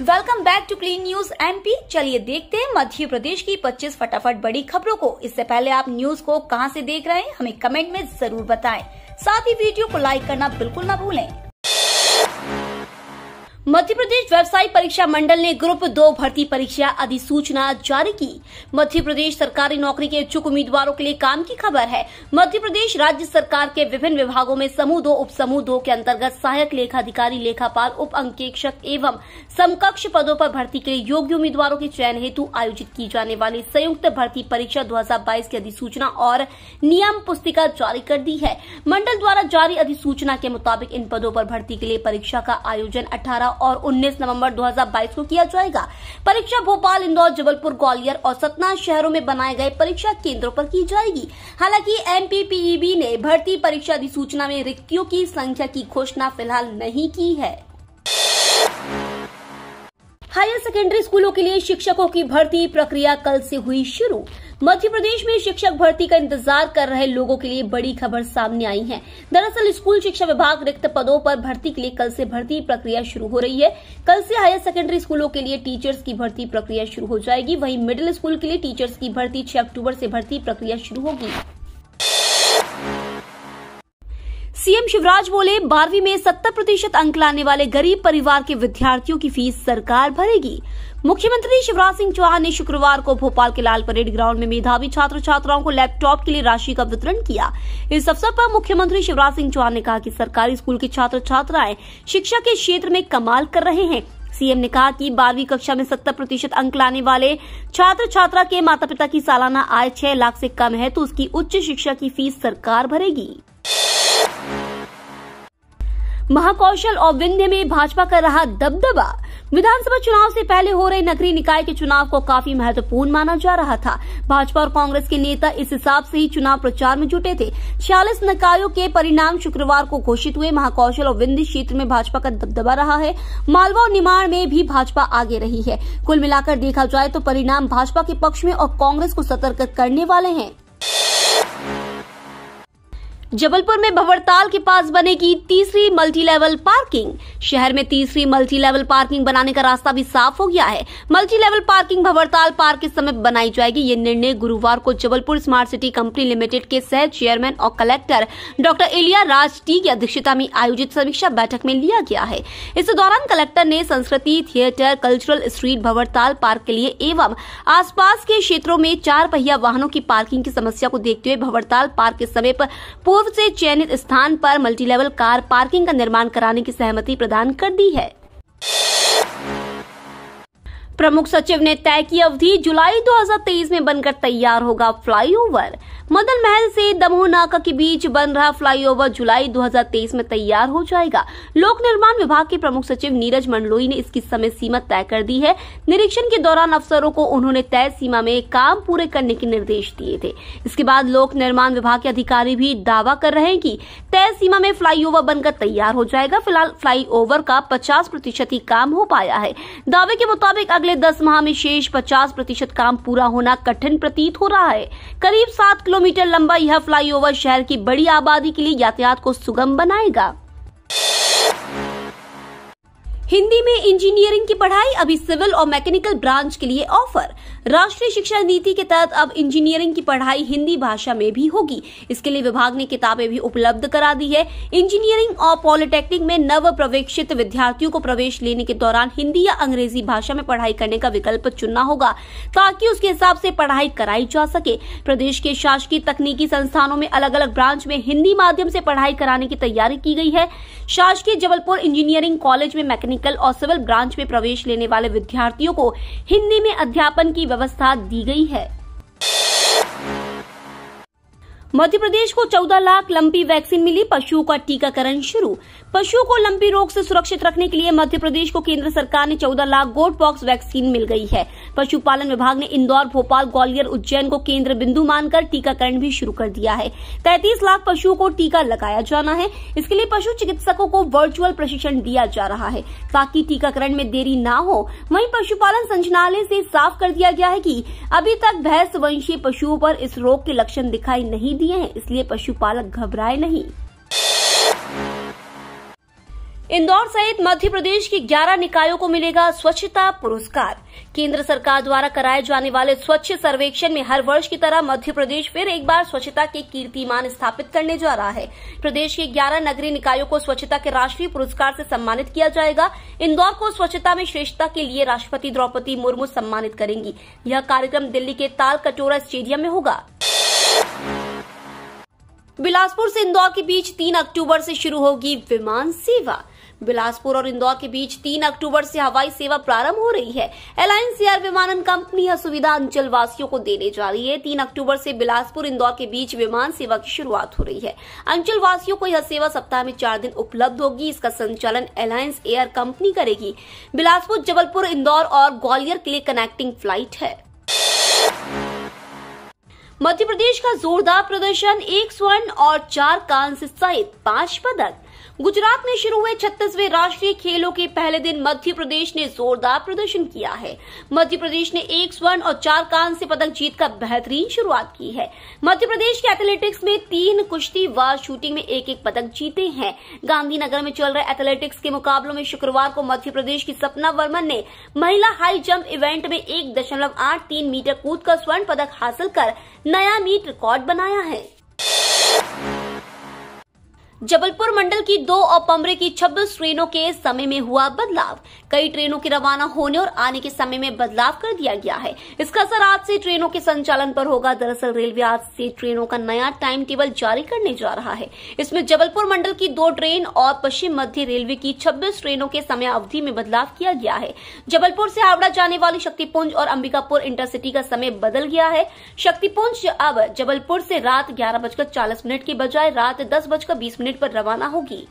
welcome back to clean news MP चलिए देखते हैं मध्य प्रदेश की 25 फटाफट बड़ी खबरों को इससे पहले आप न्यूज को कहां से देख रहे हैं हमें कमेंट में जरूर बताएं साथ ही वीडियो को लाइक करना बिल्कुल ना भूलें मध्य प्रदेश व्यवसायिक परीक्षा मंडल ने ग्रुप दो भर्ती परीक्षा अधिसूचना जारी की मध्य प्रदेश सरकारी नौकरी के इच्छुक उम्मीदवारों के लिए काम की खबर है मध्य प्रदेश राज्य सरकार के विभिन्न विभागों में समूह दो उप समूह दो के अंतर्गत सहायक लेखा अधिकारी लेखापाल उप अंकेक्षक एवं समकक्ष पदों पर भर्ती के लिए योग्य उम्मीदवारों के चयन हेतु आयोजित की जाने वाली संयुक्त भर्ती परीक्षा दो की अधिसूचना और नियम पुस्तिका जारी कर दी है मंडल द्वारा जारी अधिसूचना के मुताबिक इन पदों पर भर्ती के लिए परीक्षा का आयोजन अठारह और 19 नवंबर 2022 को किया जाएगा परीक्षा भोपाल इंदौर जबलपुर ग्वालियर और सतना शहरों में बनाए गए परीक्षा केंद्रों पर की जाएगी हालांकि एम e ने भर्ती परीक्षा अधिसूचना में रिक्तियों की संख्या की घोषणा फिलहाल नहीं की है हायर सेकेंडरी स्कूलों के लिए शिक्षकों की भर्ती प्रक्रिया कल से हुई शुरू मध्य प्रदेश में शिक्षक भर्ती का इंतजार कर रहे लोगों के लिए बड़ी खबर सामने आई है दरअसल स्कूल शिक्षा विभाग रिक्त पदों पर भर्ती के लिए कल से भर्ती प्रक्रिया शुरू हो रही है कल से हायर सेकेंडरी स्कूलों के लिए टीचर्स की भर्ती प्रक्रिया शुरू हो जाएगी वहीं मिडिल स्कूल के लिए टीचर्स की भर्ती छह अक्टूबर से भर्ती प्रक्रिया शुरू होगी सीएम शिवराज बोले बारहवीं में सत्तर प्रतिशत अंक लाने वाले गरीब परिवार के विद्यार्थियों की फीस सरकार भरेगी मुख्यमंत्री शिवराज सिंह चौहान ने शुक्रवार को भोपाल के लाल परेड ग्राउंड में मेधावी छात्र छात्राओं को लैपटॉप के लिए राशि का वितरण किया इस अवसर पर मुख्यमंत्री शिवराज सिंह चौहान ने कहा कि सरकारी स्कूल के छात्र छात्राएं शिक्षा के क्षेत्र में कमाल कर रहे हैं सीएम ने कहा कि बारहवीं कक्षा में सत्तर प्रतिशत अंक लाने वाले छात्र छात्रा के माता पिता की सालाना आय छह लाख से कम है तो उसकी उच्च शिक्षा की फीस सरकार भरेगी महाकौशल और विंध्य में भाजपा कर रहा दबदबा विधानसभा चुनाव से पहले हो रहे नगरीय निकाय के चुनाव को काफी महत्वपूर्ण माना जा रहा था भाजपा और कांग्रेस के नेता इस हिसाब से ही चुनाव प्रचार में जुटे थे छियालीस निकायों के परिणाम शुक्रवार को घोषित हुए महाकौशल और विंध्य क्षेत्र में भाजपा का दबदबा रहा है मालवा और निमाड़ में भी भाजपा आगे रही है कुल मिलाकर देखा जाए तो परिणाम भाजपा के पक्ष में और कांग्रेस को सतर्क करने वाले हैं जबलपुर में भवरताल के पास बनेगी तीसरी मल्टी लेवल पार्किंग शहर में तीसरी मल्टी लेवल पार्किंग बनाने का रास्ता भी साफ हो गया है multi level parking Bhanwartal park के समय बनाई जाएगी ये निर्णय गुरुवार को Jabalpur smart city company limited के सह चेयरमैन और कलेक्टर डॉक्टर इलिया राज टी की अध्यक्षता में आयोजित समीक्षा बैठक में लिया गया है इस दौरान कलेक्टर ने संस्कृति theatre cultural street Bhanwartal park के लिए एवं आसपास के क्षेत्रों में चार पहिया वाहनों की पार्किंग की समस्या को देखते हुए भवरताल पार्क के समय पूर्व पूर्व से चयनित स्थान पर मल्टीलेवल कार पार्किंग का निर्माण कराने की सहमति प्रदान कर दी है प्रमुख सचिव ने तय की अवधि जुलाई 2023 में बनकर तैयार होगा फ्लाईओवर मदन महल से दमोह नाका के बीच बन रहा फ्लाईओवर जुलाई 2023 में तैयार हो जाएगा लोक निर्माण विभाग के प्रमुख सचिव नीरज मंडलोई ने इसकी समय सीमा तय कर दी है निरीक्षण के दौरान अफसरों को उन्होंने तय सीमा में काम पूरे करने के निर्देश दिए थे इसके बाद लोक निर्माण विभाग के अधिकारी भी दावा कर रहे हैं कि तय सीमा में फ्लाईओवर बनकर तैयार हो जाएगा फिलहाल फ्लाईओवर का पचास प्रतिशत ही काम हो पाया है दावे के मुताबिक अगले अगले दस माह में शेष पचास प्रतिशत काम पूरा होना कठिन प्रतीत हो रहा है करीब सात किलोमीटर लंबा यह फ्लाईओवर शहर की बड़ी आबादी के लिए यातायात को सुगम बनाएगा हिंदी में इंजीनियरिंग की पढ़ाई अभी सिविल और मैकेनिकल ब्रांच के लिए ऑफर राष्ट्रीय शिक्षा नीति के तहत अब इंजीनियरिंग की पढ़ाई हिंदी भाषा में भी होगी इसके लिए विभाग ने किताबें भी उपलब्ध करा दी है इंजीनियरिंग और पॉलिटेक्निक में नव प्रवेक्षित विद्यार्थियों को प्रवेश लेने के दौरान हिंदी या अंग्रेजी भाषा में पढ़ाई करने का विकल्प चुनना होगा ताकि उसके हिसाब से पढ़ाई कराई जा सके प्रदेश के शासकीय तकनीकी संस्थानों में अलग अलग ब्रांच में हिंदी माध्यम से पढ़ाई कराने की तैयारी की गई है शासकीय जबलपुर इंजीनियरिंग कॉलेज में मैकेनिक टेक्निकल और सिविल ब्रांच में प्रवेश लेने वाले विद्यार्थियों को हिंदी में अध्यापन की व्यवस्था दी गई है मध्य प्रदेश को 14 लाख लंबी वैक्सीन मिली पशुओं का टीकाकरण शुरू पशुओं को लंबी रोग से सुरक्षित रखने के लिए मध्य प्रदेश को केंद्र सरकार ने 14 लाख गोट पॉक्स वैक्सीन मिल गई है पशुपालन विभाग ने इंदौर भोपाल ग्वालियर उज्जैन को केंद्र बिंदु मानकर टीकाकरण भी शुरू कर दिया है तैतीस लाख पशुओं को टीका लगाया जाना है इसके लिए पशु चिकित्सकों को वर्चुअल प्रशिक्षण दिया जा रहा है ताकि टीकाकरण में देरी न हो वही पशुपालन संचालय ऐसी साफ कर दिया गया है की अभी तक भैंस वंशीय पशुओं आरोप इस रोग के लक्षण दिखाई नहीं दिए हैं इसलिए पशुपालक घबराए नहीं इंदौर सहित मध्य प्रदेश के 11 निकायों को मिलेगा स्वच्छता पुरस्कार केंद्र सरकार द्वारा कराए जाने वाले स्वच्छ सर्वेक्षण में हर वर्ष की तरह मध्य प्रदेश फिर एक बार स्वच्छता के कीर्तिमान स्थापित करने जा रहा है प्रदेश के 11 नगरीय निकायों को स्वच्छता के राष्ट्रीय पुरस्कार से सम्मानित किया जाएगा इंदौर को स्वच्छता में श्रेष्ठता के लिए राष्ट्रपति द्रौपदी मुर्मू सम्मानित करेंगी यह कार्यक्रम दिल्ली के ताल कटोरा स्टेडियम में होगा बिलासपुर से इंदौर के बीच 3 अक्टूबर से शुरू होगी विमान सेवा बिलासपुर और इंदौर के बीच 3 अक्टूबर से हवाई सेवा प्रारंभ हो रही है एलायंस एयर विमानन कंपनी यह सुविधा अंचल वासियों को देने जा रही है 3 अक्टूबर से बिलासपुर इंदौर के बीच विमान सेवा की शुरुआत हो रही है अंचल वासियों को यह सेवा सप्ताह में चार दिन उपलब्ध होगी इसका संचालन एलायंस एयर कंपनी करेगी बिलासपुर जबलपुर इंदौर और ग्वालियर के लिए कनेक्टिंग फ्लाइट है मध्य प्रदेश का जोरदार प्रदर्शन एक स्वर्ण और चार कांस्य सहित पांच पदक गुजरात में शुरू हुए छत्तीसवें राष्ट्रीय खेलों के पहले दिन मध्य प्रदेश ने जोरदार प्रदर्शन किया है मध्य प्रदेश ने एक स्वर्ण और चार कांस्य पदक जीतकर बेहतरीन शुरुआत की है मध्य प्रदेश के एथलेटिक्स में तीन कुश्ती व शूटिंग में एक एक पदक जीते हैं गांधीनगर में चल रहे एथलेटिक्स के मुकाबलों में शुक्रवार को मध्य प्रदेश की सपना वर्मन ने महिला हाई जम्प इवेंट में एक दशमलव आठ तीन मीटर कूद स्वर्ण पदक हासिल कर नया मीट रिकॉर्ड बनाया है जबलपुर मंडल की दो और पमरे की 26 ट्रेनों के समय में हुआ बदलाव कई ट्रेनों के रवाना होने और आने के समय में बदलाव कर दिया गया है इसका असर आज से ट्रेनों के संचालन पर होगा दरअसल रेलवे आज से ट्रेनों का नया टाइम टेबल जारी करने जा रहा है इसमें जबलपुर मंडल की दो ट्रेन और पश्चिम मध्य रेलवे की छब्बीस ट्रेनों के समय अवधि में बदलाव किया गया है जबलपुर से हावड़ा जाने वाली शक्तिपुंज और अंबिकापुर इंटरसिटी का समय बदल गया है शक्तिपुंज अब जबलपुर से रात ग्यारह बजकर चालीस मिनट के बजाय रात दस बजकर बीस मिनट यूनिट पर रवाना होगी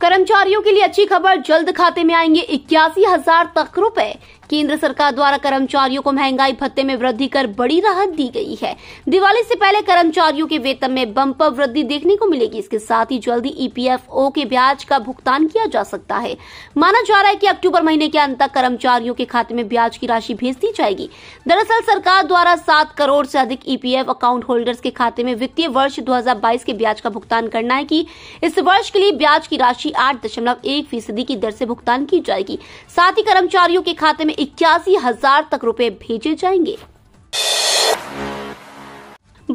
कर्मचारियों के लिए अच्छी खबर जल्द खाते में आएंगे इक्यासी हजार तक रुपए केंद्र सरकार द्वारा कर्मचारियों को महंगाई भत्ते में वृद्धि कर बड़ी राहत दी गई है दिवाली से पहले कर्मचारियों के वेतन में बम्पर वृद्धि देखने को मिलेगी इसके साथ ही जल्दी ईपीएफओ e के ब्याज का भुगतान किया जा सकता है माना जा रहा है की अक्टूबर महीने के अंत तक कर्मचारियों के खाते में ब्याज की राशि भेज दी जाएगी दरअसल सरकार द्वारा सात करोड़ से अधिक ईपीएफ e अकाउंट होल्डर्स के खाते में वित्तीय वर्ष 2022 के ब्याज का भुगतान करना है कि इस वर्ष के लिए ब्याज की राशि आठ दशमलव एक फीसदी की दर से भुगतान की जाएगी साथ ही कर्मचारियों के खाते में इक्यासी हजार तक रुपए भेजे जाएंगे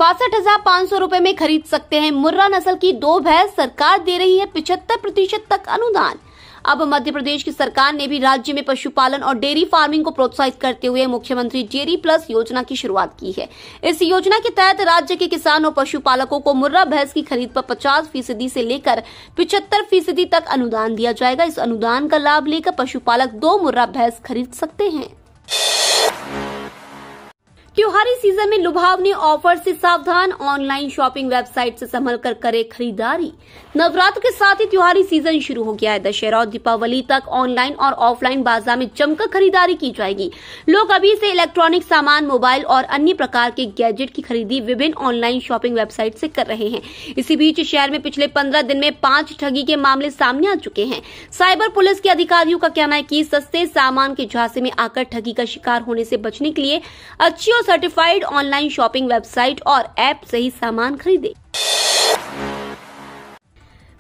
बासठ हजार पाँच सौ रूपए में खरीद सकते हैं मुर्रा नस्ल की दो भैंस सरकार दे रही है पिछहत्तर प्रतिशत तक अनुदान अब मध्य प्रदेश की सरकार ने भी राज्य में पशुपालन और डेयरी फार्मिंग को प्रोत्साहित करते हुए मुख्यमंत्री जेरी प्लस योजना की शुरुआत की है इस योजना के तहत राज्य के किसान और पशुपालकों को मुर्रा भैंस की खरीद पर पचास फीसदी से लेकर पिछहत्तर फीसदी तक अनुदान दिया जाएगा इस अनुदान का लाभ लेकर पशुपालक दो मुर्रा भैंस खरीद सकते हैं त्योहारी सीजन में लुभावने ऑफर से सावधान ऑनलाइन शॉपिंग वेबसाइट से संभल कर करे खरीदारी नवरात्र के साथ ही त्योहारी सीजन शुरू हो गया है दशहरा और दीपावली तक ऑनलाइन और ऑफलाइन बाजार में जमकर खरीदारी की जाएगी लोग अभी से इलेक्ट्रॉनिक सामान मोबाइल और अन्य प्रकार के गैजेट की खरीदी विभिन्न ऑनलाइन शॉपिंग वेबसाइट ऐसी कर रहे हैं इसी बीच शहर में पिछले पंद्रह दिन में पांच ठगी के मामले सामने आ चुके हैं साइबर पुलिस के अधिकारियों का कहना है की सस्ते सामान के झांसे में आकर ठगी का शिकार होने ऐसी बचने के लिए अच्छी और सर्टिफाइड ऑनलाइन शॉपिंग वेबसाइट और ऐप से ही सामान खरीदे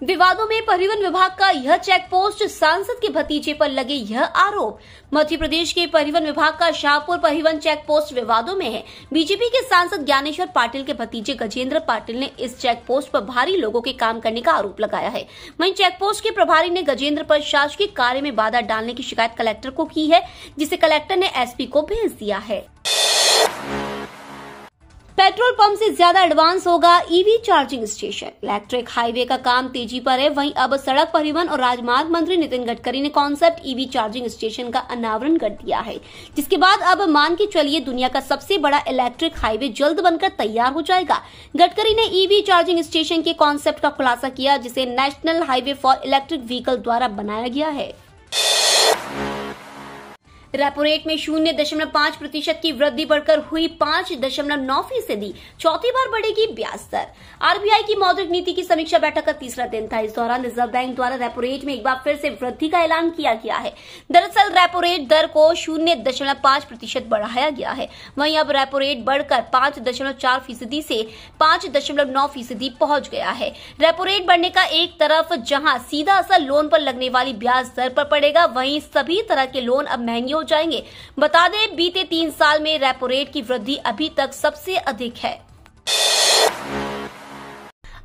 विवादों में परिवहन विभाग का यह चेक पोस्ट सांसद के भतीजे पर लगे यह आरोप मध्य प्रदेश के परिवहन विभाग का शाहपुर परिवहन चेक पोस्ट विवादों में है बीजेपी के सांसद ज्ञानेश्वर पाटिल के भतीजे गजेंद्र पाटिल ने इस चेक पोस्ट पर भारी लोगों के काम करने का आरोप लगाया है वहीं चेक पोस्ट के प्रभारी ने गजेंद्र पर शासकीय कार्य में बाधा डालने की शिकायत कलेक्टर को की है जिसे कलेक्टर ने एसपी को भेज दिया है पेट्रोल पंप से ज्यादा एडवांस होगा EV charging station electric highway का काम तेजी पर है वहीं अब सड़क परिवहन और राजमार्ग मंत्री नितिन गडकरी ने कॉन्सेप्ट ईवी चार्जिंग स्टेशन का अनावरण कर दिया है जिसके बाद अब मान के चलिए दुनिया का सबसे बड़ा इलेक्ट्रिक हाईवे जल्द बनकर तैयार हो जाएगा गडकरी ने ईवी चार्जिंग स्टेशन के कॉन्सेप्ट का खुलासा किया जिसे national highway for electric vehicle द्वारा बनाया गया है रेपो रेट में शून्य दशमलव पांच प्रतिशत की वृद्धि बढ़कर हुई पांच दशमलव नौ फीसदी चौथी बार बढ़ेगी ब्याज दर आरबीआई की मौद्रिक नीति की समीक्षा बैठक का तीसरा दिन था इस दौरान रिजर्व बैंक द्वारा रेपो रेट में एक बार फिर से वृद्धि का ऐलान किया गया है दरअसल रेपो रेट दर को शून्य दशमलव पांच प्रतिशत बढ़ाया गया है वहीं अब रेपो रेट बढ़कर पांच दशमलव चार फीसदी से पांच दशमलव नौ फीसदी पहुंच गया है रेपो रेट बढ़ने का एक तरफ जहां सीधा असर लोन पर लगने वाली ब्याज दर पर पड़ेगा वहीं सभी तरह के लोन अब महंगे हो जाएंगे बता दें बीते तीन साल में रेपो रेट की वृद्धि अभी तक सबसे अधिक है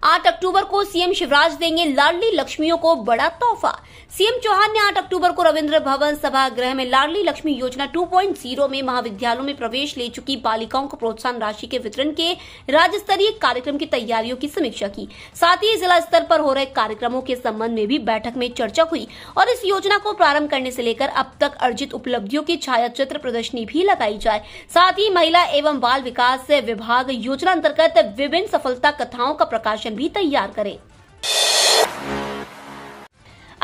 आठ अक्टूबर को सीएम शिवराज देंगे लाडली लक्ष्मियों को बड़ा तोहफा सीएम चौहान ने आठ अक्टूबर को रविंद्र भवन सभागृह में लाडली लक्ष्मी योजना 2.0 में महाविद्यालयों में प्रवेश ले चुकी बालिकाओं को प्रोत्साहन राशि के वितरण के राज्य स्तरीय कार्यक्रम की तैयारियों की समीक्षा की साथ ही जिला स्तर पर हो रहे कार्यक्रमों के संबंध में भी बैठक में चर्चा हुई और इस योजना को प्रारंभ करने से लेकर अब तक अर्जित उपलब्धियों की छायाचित्र प्रदर्शनी भी लगाई जाए साथ ही महिला एवं बाल विकास विभाग योजना अंतर्गत विभिन्न सफलता कथाओं का प्रकाशन भी तैयार करें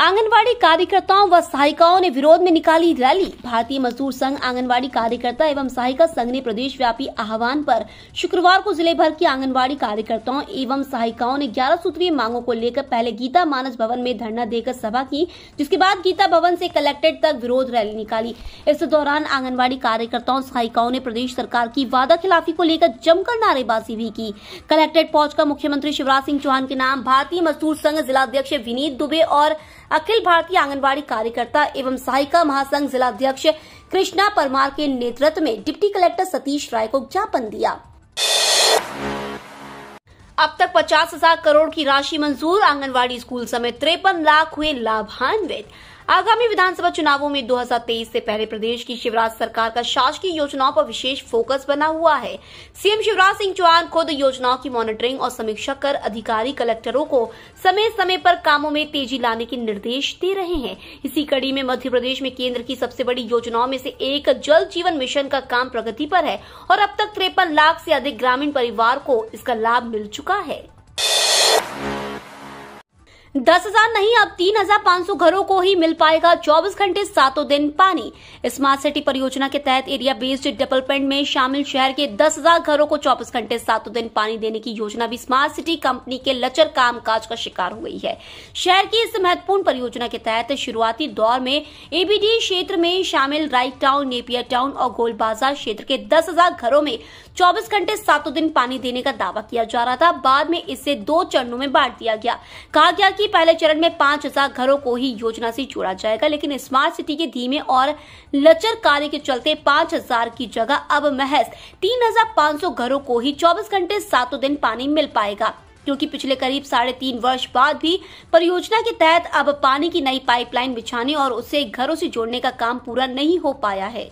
आंगनबाड़ी कार्यकर्ताओं व सहायिकाओं ने विरोध में निकाली रैली भारतीय मजदूर संघ आंगनबाड़ी कार्यकर्ता एवं सहायिका संघ ने प्रदेश व्यापी आह्वान पर शुक्रवार को जिले भर की आंगनबाड़ी कार्यकर्ताओं एवं सहायिकाओं ने 11 सूत्रीय मांगों को लेकर पहले गीता मानस भवन में धरना देकर सभा की जिसके बाद गीता भवन से कलेक्ट्रेट तक विरोध रैली निकाली इस दौरान आंगनबाड़ी कार्यकर्ताओं सहायिकाओं ने प्रदेश सरकार की वादा खिलाफी को लेकर जमकर नारेबाजी भी की कलेक्ट्रेट पहुंचकर मुख्यमंत्री शिवराज सिंह चौहान के नाम भारतीय मजदूर संघ जिलाध्यक्ष विनीत दुबे और अखिल भारतीय आंगनबाड़ी कार्यकर्ता एवं सहायिका महासंघ जिला अध्यक्ष कृष्णा परमार के नेतृत्व में डिप्टी कलेक्टर सतीश राय को ज्ञापन दिया अब तक पचास हजार करोड़ की राशि मंजूर आंगनवाड़ी स्कूल समेत तिरपन लाख हुए लाभान्वित आगामी विधानसभा चुनावों में 2023 से पहले प्रदेश की शिवराज सरकार का शासकीय योजनाओं पर विशेष फोकस बना हुआ है सीएम शिवराज सिंह चौहान खुद योजनाओं की मॉनिटरिंग और समीक्षा कर अधिकारी कलेक्टरों को समय समय पर कामों में तेजी लाने के निर्देश दे रहे हैं इसी कड़ी में मध्य प्रदेश में केंद्र की सबसे बड़ी योजनाओं में से एक जल जीवन मिशन का काम प्रगति पर है और अब तक तिरपन लाख से अधिक ग्रामीण परिवार को इसका लाभ मिल चुका है दस हजार नहीं अब तीन हजार पांच सौ घरों को ही मिल पाएगा चौबीस घंटे सातों दिन पानी स्मार्ट सिटी परियोजना के तहत एरिया बेस्ड डेवलपमेंट में शामिल शहर के दस हजार घरों को चौबीस घंटे सातों दिन पानी देने की योजना भी स्मार्ट सिटी कंपनी के लचर कामकाज का शिकार हो गई है शहर की इस महत्वपूर्ण परियोजना के तहत शुरुआती दौर में एबीडी क्षेत्र में शामिल राइट टाउन नेपियर टाउन और गोल बाजार क्षेत्र के दस घरों में चौबीस घंटे सातों दिन पानी देने का दावा किया जा रहा था बाद में इसे दो चरणों में बांट दिया गया कहा गया हालांकि पहले चरण में पांच हजार घरों को ही योजना से जोड़ा जाएगा लेकिन स्मार्ट सिटी के धीमे और लचर कार्य के चलते पांच हजार की जगह अब महज तीन हजार पाँच सौ घरों को ही चौबीस घंटे सातों दिन पानी मिल पाएगा क्योंकि पिछले करीब साढ़े तीन वर्ष बाद भी परियोजना के तहत अब पानी की नई पाइपलाइन बिछाने और उसे घरों से जोड़ने का काम पूरा नहीं हो पाया है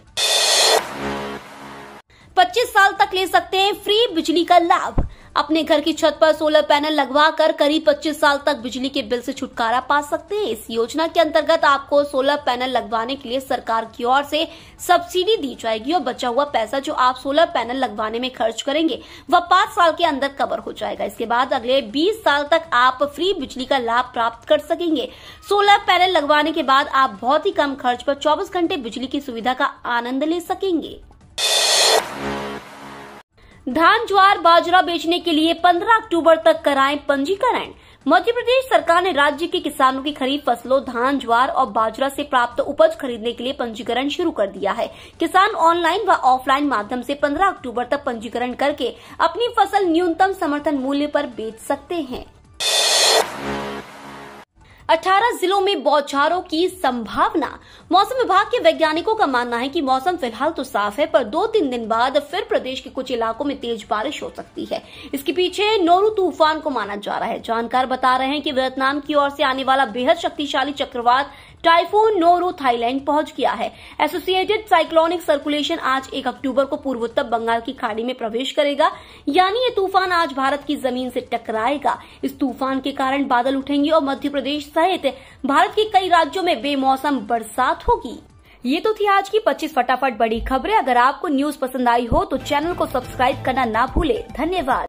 25 साल तक ले सकते हैं फ्री बिजली का लाभ अपने घर की छत पर सोलर पैनल लगवा कर करीब 25 साल तक बिजली के बिल से छुटकारा पा सकते हैं इस योजना के अंतर्गत आपको सोलर पैनल लगवाने के लिए सरकार की ओर से सब्सिडी दी जाएगी और बचा हुआ पैसा जो आप सोलर पैनल लगवाने में खर्च करेंगे वह पांच साल के अंदर कवर हो जाएगा इसके बाद अगले बीस साल तक आप फ्री बिजली का लाभ प्राप्त कर सकेंगे सोलर पैनल लगवाने के बाद आप बहुत ही कम खर्च पर चौबीस घंटे बिजली की सुविधा का आनंद ले सकेंगे धान ज्वार बाजरा बेचने के लिए 15 अक्टूबर तक कराएं पंजीकरण मध्य प्रदेश सरकार ने राज्य के किसानों की खरीफ फसलों धान ज्वार और बाजरा से प्राप्त उपज खरीदने के लिए पंजीकरण शुरू कर दिया है किसान ऑनलाइन व ऑफलाइन माध्यम से 15 अक्टूबर तक पंजीकरण करके अपनी फसल न्यूनतम समर्थन मूल्य पर बेच सकते हैं 18 जिलों में बौछारों की संभावना मौसम विभाग के वैज्ञानिकों का मानना है कि मौसम फिलहाल तो साफ है पर दो तीन दिन बाद फिर प्रदेश के कुछ इलाकों में तेज बारिश हो सकती है इसके पीछे नोरू तूफान को माना जा रहा है जानकार बता रहे हैं कि वियतनाम की ओर से आने वाला बेहद शक्तिशाली चक्रवात टाइफून नोरू थाईलैंड पहुंच गया है एसोसिएटेड साइक्लोनिक सर्कुलेशन आज एक अक्टूबर को पूर्वोत्तर बंगाल की खाड़ी में प्रवेश करेगा यानी ये तूफान आज भारत की जमीन से टकराएगा इस तूफान के कारण बादल उठेंगे और मध्य प्रदेश सहित भारत के कई राज्यों में बेमौसम बरसात होगी ये तो थी आज की पच्चीस फटाफट बड़ी खबरें अगर आपको न्यूज पसंद आई हो तो चैनल को सब्सक्राइब करना ना भूले धन्यवाद